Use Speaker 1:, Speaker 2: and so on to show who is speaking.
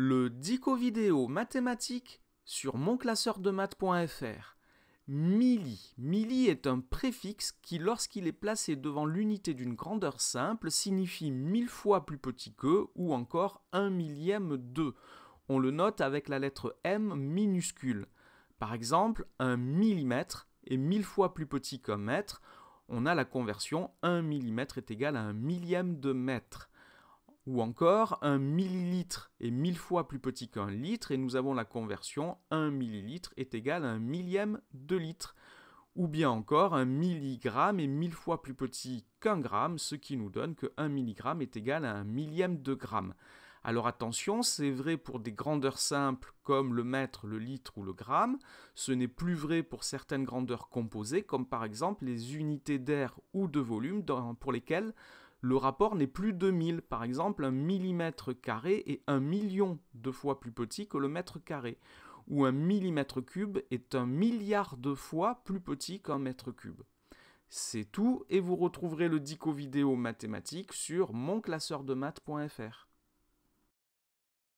Speaker 1: le dico vidéo mathématique sur monclasseurdemath.fr. Milli. Milli est un préfixe qui, lorsqu'il est placé devant l'unité d'une grandeur simple, signifie mille fois plus petit que ou encore un millième de. On le note avec la lettre M minuscule. Par exemple, un millimètre est mille fois plus petit qu'un mètre. On a la conversion 1 millimètre est égal à un millième de mètre. Ou encore, un millilitre est mille fois plus petit qu'un litre et nous avons la conversion 1 millilitre est égal à un millième de litre. Ou bien encore, un milligramme est mille fois plus petit qu'un gramme, ce qui nous donne que 1 milligramme est égal à un millième de gramme. Alors attention, c'est vrai pour des grandeurs simples comme le mètre, le litre ou le gramme, ce n'est plus vrai pour certaines grandeurs composées comme par exemple les unités d'air ou de volume pour lesquelles le rapport n'est plus 2000. Par exemple, un millimètre carré est un million de fois plus petit que le mètre carré, ou un millimètre cube est un milliard de fois plus petit qu'un mètre cube. C'est tout, et vous retrouverez le dico vidéo mathématique sur monclasseurdemath.fr.